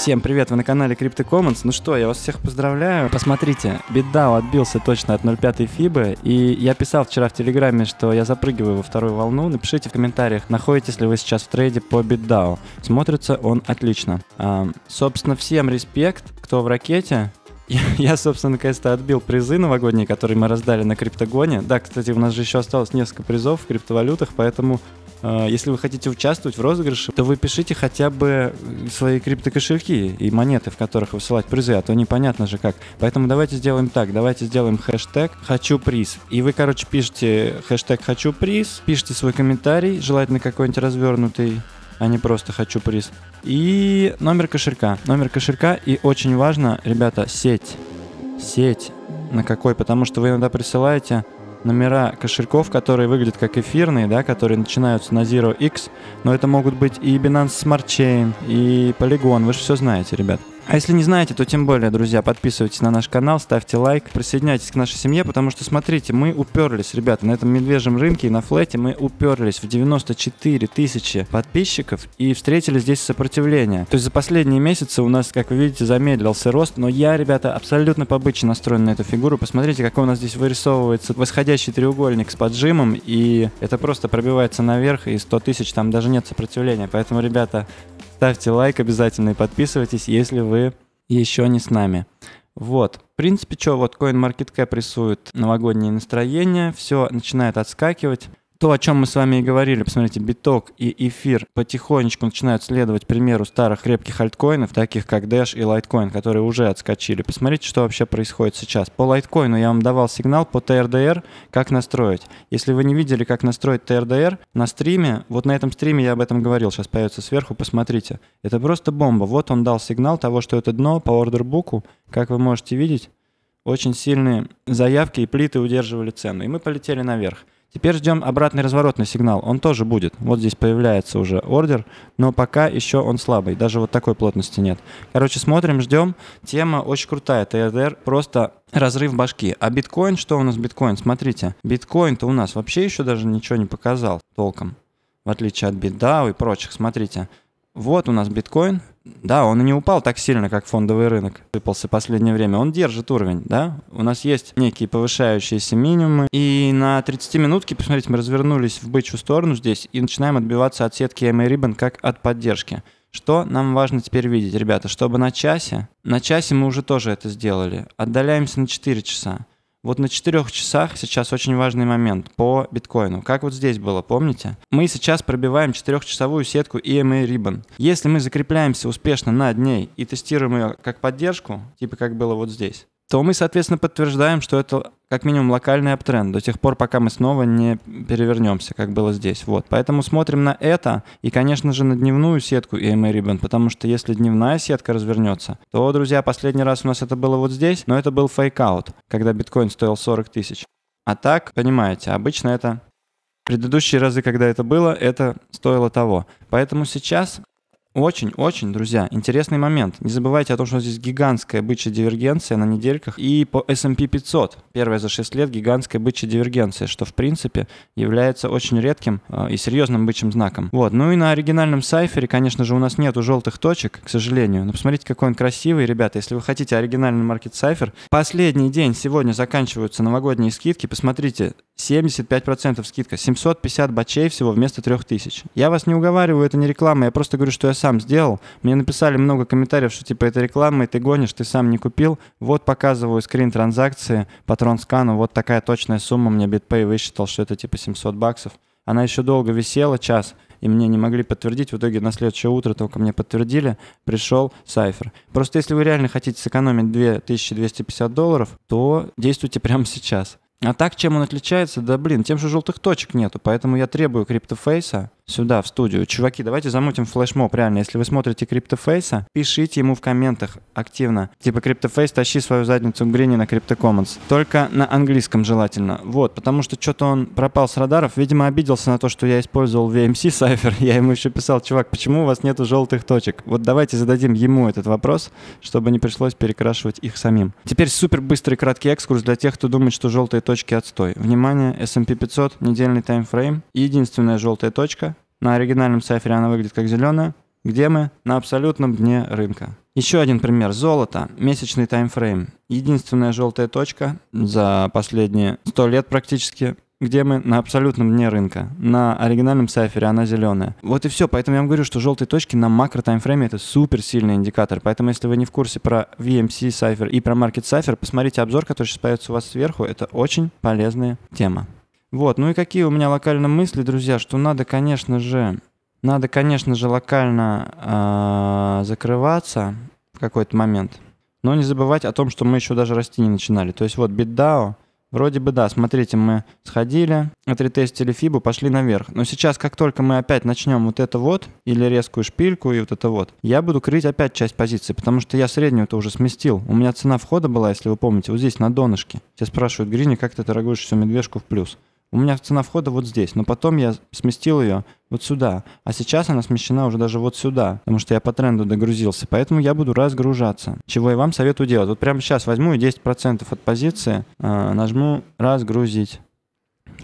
Всем привет, вы на канале Crypto Commons. Ну что, я вас всех поздравляю. Посмотрите, беда отбился точно от 0.5 фибы. И я писал вчера в Телеграме, что я запрыгиваю во вторую волну. Напишите в комментариях, находитесь ли вы сейчас в трейде по BitDAO. Смотрится он отлично. А, собственно, всем респект, кто в ракете. Я, собственно, наконец-то отбил призы новогодние, которые мы раздали на криптогоне. Да, кстати, у нас же еще осталось несколько призов в криптовалютах, поэтому Э, если вы хотите участвовать в розыгрыше, то вы пишите хотя бы э, свои криптокошельки и монеты, в которых высылать призы, а то непонятно же как. Поэтому давайте сделаем так, давайте сделаем хэштег «Хочу приз». И вы, короче, пишите хэштег «Хочу приз», пишите свой комментарий, желательно какой-нибудь развернутый, а не просто «Хочу приз». И номер кошелька. Номер кошелька и очень важно, ребята, сеть. Сеть. На какой? Потому что вы иногда присылаете номера кошельков, которые выглядят как эфирные, да, которые начинаются на 0x, но это могут быть и Binance Smart Chain, и Polygon, вы же все знаете, ребят. А если не знаете, то тем более, друзья, подписывайтесь на наш канал, ставьте лайк, присоединяйтесь к нашей семье, потому что, смотрите, мы уперлись, ребята, на этом медвежьем рынке и на флете мы уперлись в 94 тысячи подписчиков и встретили здесь сопротивление. То есть за последние месяцы у нас, как вы видите, замедлился рост, но я, ребята, абсолютно побыче настроен на эту фигуру. Посмотрите, какой у нас здесь вырисовывается восходящий треугольник с поджимом, и это просто пробивается наверх, и 100 тысяч там даже нет сопротивления. Поэтому, ребята, Ставьте лайк обязательно и подписывайтесь, если вы еще не с нами. Вот. В принципе, что, вот CoinMarketCap рисует новогоднее настроение, все начинает отскакивать то, о чем мы с вами и говорили, посмотрите, биток и эфир потихонечку начинают следовать примеру старых крепких альткоинов, таких как Dash и Litecoin, которые уже отскочили. Посмотрите, что вообще происходит сейчас. По Лайткоину. я вам давал сигнал по TRDR, как настроить. Если вы не видели, как настроить TRDR на стриме, вот на этом стриме я об этом говорил, сейчас появится сверху, посмотрите. Это просто бомба. Вот он дал сигнал того, что это дно по ордербуку, как вы можете видеть. Очень сильные заявки и плиты удерживали цену. И мы полетели наверх. Теперь ждем обратный разворотный сигнал. Он тоже будет. Вот здесь появляется уже ордер, но пока еще он слабый. Даже вот такой плотности нет. Короче, смотрим, ждем. Тема очень крутая. ТРДР просто разрыв башки. А биткоин, что у нас биткоин? Смотрите, биткоин-то у нас вообще еще даже ничего не показал толком. В отличие от битдау и прочих. Смотрите, вот у нас биткоин, да, он и не упал так сильно, как фондовый рынок Выпался в последнее время. Он держит уровень, да. У нас есть некие повышающиеся минимумы. И на 30 минутке, посмотрите, мы развернулись в бычью сторону здесь и начинаем отбиваться от сетки MA Ribbon как от поддержки. Что нам важно теперь видеть, ребята? Чтобы на часе, на часе мы уже тоже это сделали. Отдаляемся на 4 часа. Вот на четырех часах сейчас очень важный момент по биткоину. Как вот здесь было, помните? Мы сейчас пробиваем четырехчасовую сетку EMA эм Ribbon. Если мы закрепляемся успешно над ней и тестируем ее как поддержку, типа как было вот здесь, то мы, соответственно, подтверждаем, что это как минимум локальный аптренд до тех пор, пока мы снова не перевернемся, как было здесь. Вот. Поэтому смотрим на это и, конечно же, на дневную сетку EMA Ribbon, потому что если дневная сетка развернется, то, друзья, последний раз у нас это было вот здесь, но это был фейкаут, когда биткоин стоил 40 тысяч. А так, понимаете, обычно это Предыдущие разы, когда это было, это стоило того. Поэтому сейчас очень-очень, друзья, интересный момент. Не забывайте о том, что здесь гигантская бычья дивергенция на недельках и по S&P 500. Первая за 6 лет гигантская бычья дивергенция, что в принципе является очень редким э, и серьезным бычьим знаком. Вот, ну и на оригинальном сайфере, конечно же, у нас нету желтых точек, к сожалению. Но посмотрите, какой он красивый, ребята. Если вы хотите оригинальный маркет сайфер, последний день сегодня заканчиваются новогодние скидки. Посмотрите, 75% скидка, 750 бачей всего вместо 3000. Я вас не уговариваю, это не реклама, я просто говорю, что я сам сделал. Мне написали много комментариев, что типа это реклама, и ты гонишь, ты сам не купил. Вот показываю скрин транзакции по тронскану, вот такая точная сумма, мне BitPay высчитал, что это типа 700 баксов. Она еще долго висела, час, и мне не могли подтвердить. В итоге на следующее утро только мне подтвердили, пришел Сайфер. Просто если вы реально хотите сэкономить 2250 долларов, то действуйте прямо сейчас. А так, чем он отличается? Да блин, тем, что желтых точек нету. Поэтому я требую криптофейса, сюда, в студию. Чуваки, давайте замутим флешмоб, реально. Если вы смотрите Криптофейса, пишите ему в комментах активно. Типа, Криптофейс, тащи свою задницу к Грине на Криптокоммонс. Только на английском желательно. Вот, потому что что-то он пропал с радаров. Видимо, обиделся на то, что я использовал VMC сайфер. Я ему еще писал, чувак, почему у вас нету желтых точек? Вот давайте зададим ему этот вопрос, чтобы не пришлось перекрашивать их самим. Теперь супер быстрый краткий экскурс для тех, кто думает, что желтые точки отстой. Внимание, S&P 500, недельный таймфрейм. Единственная желтая точка на оригинальном цифре она выглядит как зеленая. Где мы? На абсолютном дне рынка. Еще один пример. Золото. Месячный таймфрейм. Единственная желтая точка за последние 100 лет практически где мы на абсолютном дне рынка. На оригинальном сайфере она зеленая. Вот и все. Поэтому я вам говорю, что желтые точки на макро таймфрейме это супер сильный индикатор. Поэтому, если вы не в курсе про VMC сайфер и про Market сайфер, посмотрите обзор, который сейчас появится у вас сверху. Это очень полезная тема. Вот, ну и какие у меня локально мысли, друзья, что надо, конечно же, надо, конечно же, локально э, закрываться в какой-то момент, но не забывать о том, что мы еще даже расти не начинали. То есть вот BitDAO, вроде бы да, смотрите, мы сходили, отретестили фибу, пошли наверх. Но сейчас, как только мы опять начнем вот это вот, или резкую шпильку и вот это вот, я буду крыть опять часть позиции, потому что я среднюю-то уже сместил. У меня цена входа была, если вы помните, вот здесь на донышке. Все спрашивают, Грини, как ты торгуешь всю медвежку в плюс? У меня цена входа вот здесь, но потом я сместил ее вот сюда. А сейчас она смещена уже даже вот сюда, потому что я по тренду догрузился. Поэтому я буду разгружаться, чего я вам советую делать. Вот прямо сейчас возьму и 10% от позиции э, нажму «Разгрузить».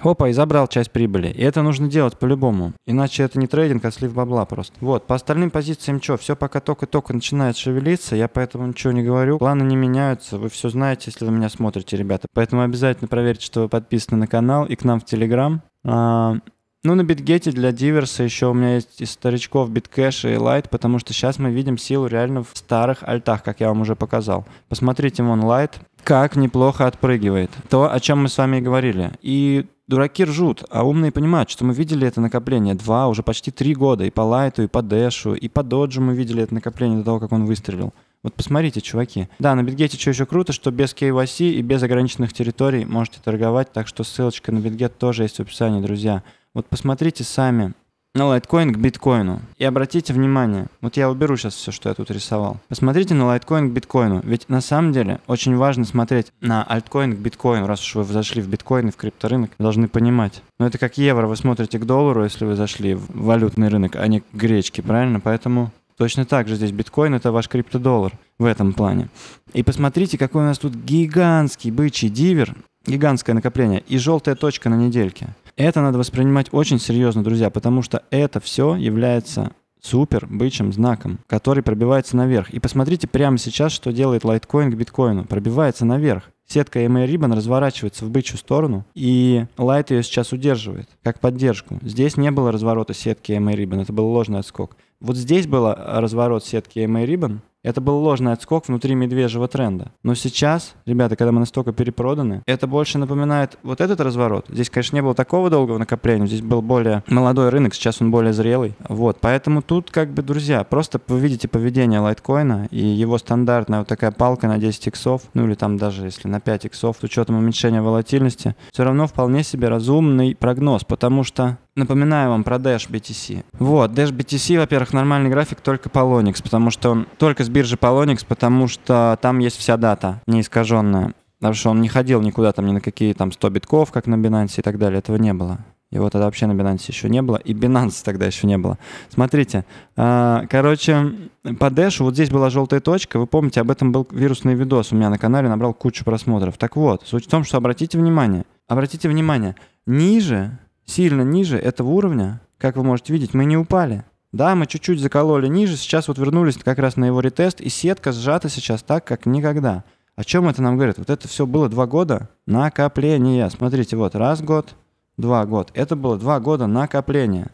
Опа, и забрал часть прибыли. И это нужно делать по-любому. Иначе это не трейдинг, а слив бабла просто. Вот, по остальным позициям что, все пока только-только начинает шевелиться, я поэтому ничего не говорю. Планы не меняются, вы все знаете, если вы меня смотрите, ребята. Поэтому обязательно проверьте, что вы подписаны на канал и к нам в Телеграм. А, ну, на битгете для диверса еще у меня есть из старичков биткэш и лайт, потому что сейчас мы видим силу реально в старых альтах, как я вам уже показал. Посмотрите вон лайт, как неплохо отпрыгивает. То, о чем мы с вами и говорили. И дураки ржут, а умные понимают, что мы видели это накопление два, уже почти три года. И по лайту, и по дэшу, и по доджу мы видели это накопление до того, как он выстрелил. Вот посмотрите, чуваки. Да, на Битгете что еще круто, что без KYC и без ограниченных территорий можете торговать, так что ссылочка на Битгет тоже есть в описании, друзья. Вот посмотрите сами, на лайткоин к биткоину. И обратите внимание, вот я уберу сейчас все, что я тут рисовал. Посмотрите на лайткоин к биткоину, ведь на самом деле очень важно смотреть на альткоин к биткоину, раз уж вы зашли в биткоин и в крипторынок, должны понимать. Но это как евро, вы смотрите к доллару, если вы зашли в валютный рынок, а не к гречке, правильно? Поэтому Точно так же здесь биткоин — это ваш криптодоллар в этом плане. И посмотрите, какой у нас тут гигантский бычий дивер, гигантское накопление и желтая точка на недельке. Это надо воспринимать очень серьезно, друзья, потому что это все является супер бычьим знаком, который пробивается наверх. И посмотрите прямо сейчас, что делает лайткоин к биткоину. Пробивается наверх. Сетка EMA Ribbon разворачивается в бычью сторону, и Light ее сейчас удерживает, как поддержку. Здесь не было разворота сетки EMA Ribbon, это был ложный отскок. Вот здесь был а, разворот сетки EMA Ribbon, это был ложный отскок внутри медвежьего тренда. Но сейчас, ребята, когда мы настолько перепроданы, это больше напоминает вот этот разворот. Здесь, конечно, не было такого долгого накопления, здесь был более молодой рынок, сейчас он более зрелый. Вот, поэтому тут, как бы, друзья, просто вы видите поведение лайткоина и его стандартная вот такая палка на 10 иксов, ну или там даже если на 5 иксов, с учетом уменьшения волатильности, все равно вполне себе разумный прогноз, потому что Напоминаю вам про Dash BTC. Вот, Dash BTC, во-первых, нормальный график только Polonix, потому что он только с биржи Polonix, потому что там есть вся дата, не искаженная. Потому что он не ходил никуда там, ни на какие там 100 битков, как на Binance и так далее. Этого не было. Его тогда вообще на Binance еще не было, и Binance тогда еще не было. Смотрите, а, короче, по Dash вот здесь была желтая точка, вы помните, об этом был вирусный видос у меня на канале, набрал кучу просмотров. Так вот, суть в том, что обратите внимание, обратите внимание, ниже сильно ниже этого уровня, как вы можете видеть, мы не упали. Да, мы чуть-чуть закололи ниже, сейчас вот вернулись как раз на его ретест, и сетка сжата сейчас так, как никогда. О чем это нам говорит? Вот это все было два года накопления. Смотрите, вот раз год, два год. Это было два года накопления.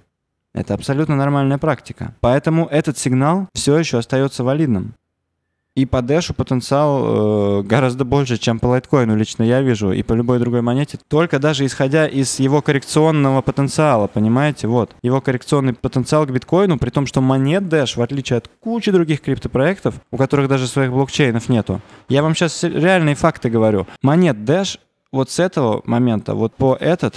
Это абсолютно нормальная практика. Поэтому этот сигнал все еще остается валидным. И по Дэшу потенциал э, гораздо больше, чем по лайткоину лично я вижу, и по любой другой монете. Только даже исходя из его коррекционного потенциала, понимаете, вот. Его коррекционный потенциал к биткоину, при том, что монет Dash, в отличие от кучи других криптопроектов, у которых даже своих блокчейнов нету. Я вам сейчас реальные факты говорю. Монет Dash вот с этого момента, вот по этот,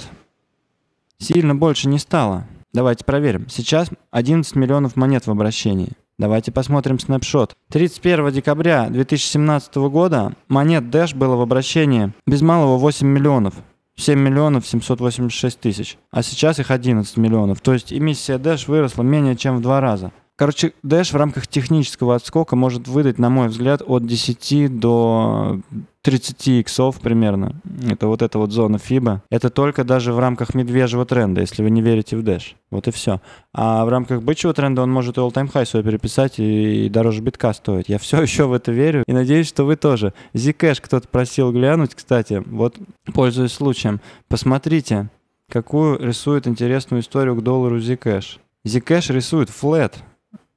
сильно больше не стало. Давайте проверим. Сейчас 11 миллионов монет в обращении. Давайте посмотрим снапшот. 31 декабря 2017 года монет Dash было в обращении без малого 8 миллионов. 7 миллионов 786 тысяч. А сейчас их 11 миллионов. То есть эмиссия Dash выросла менее чем в два раза. Короче, Dash в рамках технического отскока может выдать, на мой взгляд, от 10 до 30 иксов примерно. Это вот эта вот зона FIBA. Это только даже в рамках медвежьего тренда, если вы не верите в Dash. Вот и все. А в рамках бычьего тренда он может и all-time high свой переписать и, дороже битка стоит. Я все еще в это верю и надеюсь, что вы тоже. Zcash кто-то просил глянуть, кстати. Вот, пользуясь случаем, посмотрите, какую рисует интересную историю к доллару Zcash. Zcash рисует флет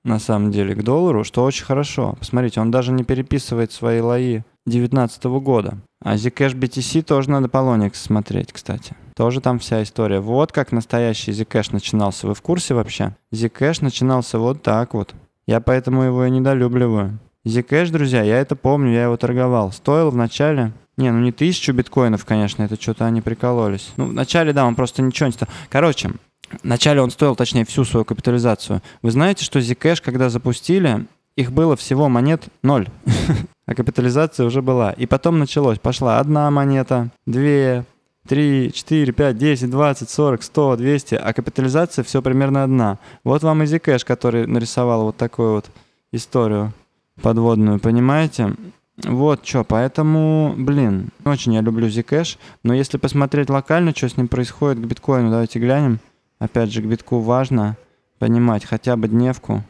на самом деле к доллару, что очень хорошо. Посмотрите, он даже не переписывает свои лои 2019 года. А Zcash BTC тоже надо Polonix смотреть, кстати. Тоже там вся история. Вот как настоящий Zcash начинался. Вы в курсе вообще? Zcash начинался вот так вот. Я поэтому его и недолюбливаю. Zcash, друзья, я это помню, я его торговал. Стоил вначале не, ну не тысячу биткоинов, конечно, это что-то они прикололись. Ну, вначале, да, он просто ничего не стоил. Короче, вначале он стоил, точнее, всю свою капитализацию. Вы знаете, что Zcash, когда запустили, их было всего монет ноль. а капитализация уже была. И потом началось. Пошла одна монета, две, три, четыре, пять, десять, двадцать, сорок, сто, двести. а капитализация все примерно одна. Вот вам и Zcash, который нарисовал вот такую вот историю подводную, понимаете? Вот что, поэтому, блин, очень я люблю Zcash, но если посмотреть локально, что с ним происходит к биткоину, давайте глянем. Опять же, к битку важно понимать хотя бы дневку.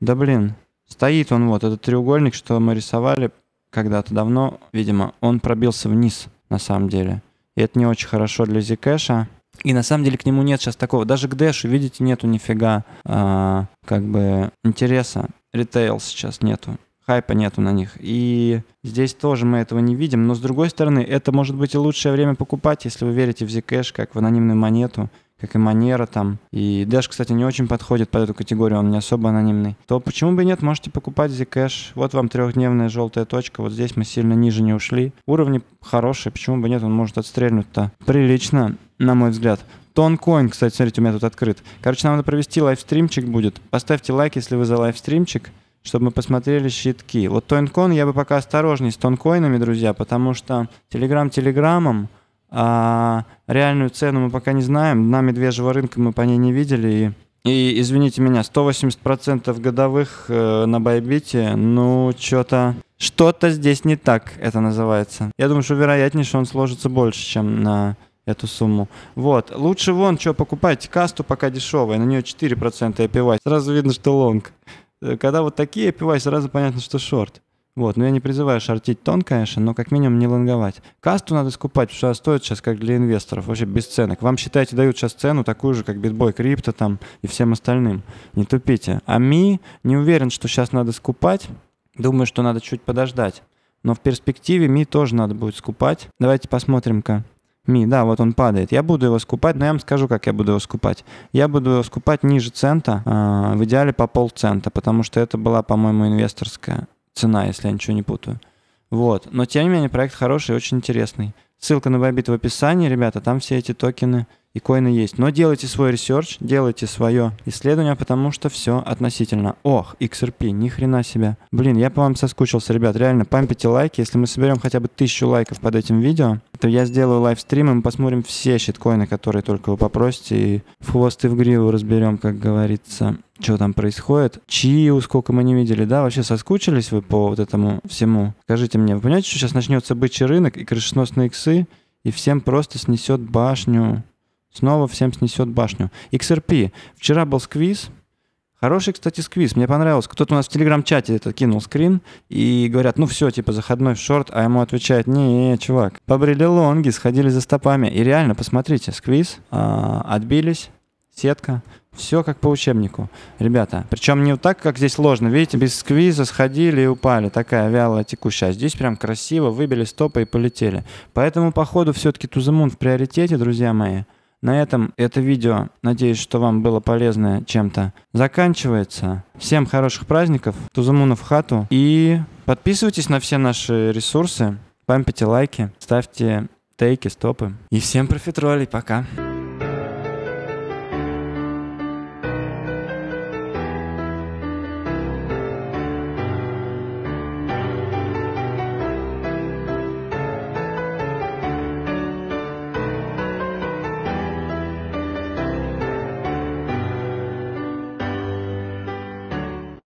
Да блин, Стоит он вот, этот треугольник, что мы рисовали когда-то давно, видимо, он пробился вниз на самом деле. И это не очень хорошо для Zcash. И на самом деле к нему нет сейчас такого. Даже к Дэшу, видите, нету нифига э, как бы интереса. Ритейл сейчас нету. Хайпа нету на них. И здесь тоже мы этого не видим. Но с другой стороны, это может быть и лучшее время покупать, если вы верите в Zcash как в анонимную монету как и манера там. И Dash, кстати, не очень подходит под эту категорию, он не особо анонимный. То почему бы и нет, можете покупать Zcash. Вот вам трехдневная желтая точка, вот здесь мы сильно ниже не ушли. Уровни хорошие, почему бы нет, он может отстрельнуть-то прилично, на мой взгляд. Тонкоин, кстати, смотрите, у меня тут открыт. Короче, нам надо провести лайвстримчик будет. Поставьте лайк, если вы за лайвстримчик чтобы мы посмотрели щитки. Вот Тонкон я бы пока осторожней с тонкоинами, друзья, потому что Telegram телеграммом а реальную цену мы пока не знаем. На медвежьего рынка мы по ней не видели. И, и извините меня, 180% годовых э, на Байбите, ну, что-то... Что-то здесь не так, это называется. Я думаю, что вероятнее, что он сложится больше, чем на эту сумму. Вот. Лучше вон что покупать. Касту пока дешевая, на нее 4% APY. Сразу видно, что лонг. Э, когда вот такие APY, сразу понятно, что шорт. Вот, но я не призываю шортить тон, конечно, но как минимум не лонговать. Касту надо скупать, потому что она стоит сейчас как для инвесторов, вообще без ценок. Вам, считайте, дают сейчас цену такую же, как битбой, крипто там и всем остальным. Не тупите. А ми не уверен, что сейчас надо скупать. Думаю, что надо чуть подождать. Но в перспективе ми тоже надо будет скупать. Давайте посмотрим-ка. Ми, да, вот он падает. Я буду его скупать, но я вам скажу, как я буду его скупать. Я буду его скупать ниже цента, а, в идеале по полцента, потому что это была, по-моему, инвесторская цена, если я ничего не путаю. Вот. Но тем не менее, проект хороший и очень интересный. Ссылка на Bybit в описании, ребята, там все эти токены и коины есть. Но делайте свой ресерч, делайте свое исследование, потому что все относительно. Ох, XRP, ни хрена себе. Блин, я по вам соскучился, ребят, реально, пампите лайки. Если мы соберем хотя бы тысячу лайков под этим видео, то я сделаю лайвстрим, и мы посмотрим все щиткоины, которые только вы попросите, и в хвост и в гриву разберем, как говорится что там происходит. Чию, сколько мы не видели, да, вообще соскучились вы по вот этому всему. Скажите мне, вы понимаете, что сейчас начнется бычий рынок и крышесносные иксы, и всем просто снесет башню. Снова всем снесет башню. XRP. Вчера был сквиз, Хороший, кстати, сквиз. Мне понравилось. Кто-то у нас в телеграм-чате это кинул скрин и говорят, ну все, типа, заходной в шорт, а ему отвечает, не, чувак, побрели лонги, сходили за стопами. И реально, посмотрите, сквиз, э, отбились, сетка. Все как по учебнику, ребята. Причем не вот так, как здесь сложно. Видите, без сквиза сходили и упали. Такая вялая текущая. А здесь прям красиво выбили стопы и полетели. Поэтому, походу, все-таки Тузамун в приоритете, друзья мои. На этом это видео, надеюсь, что вам было полезное чем-то, заканчивается. Всем хороших праздников, Тузамуна в хату. И подписывайтесь на все наши ресурсы, пампите лайки, ставьте тейки, стопы. И всем профитролей, пока.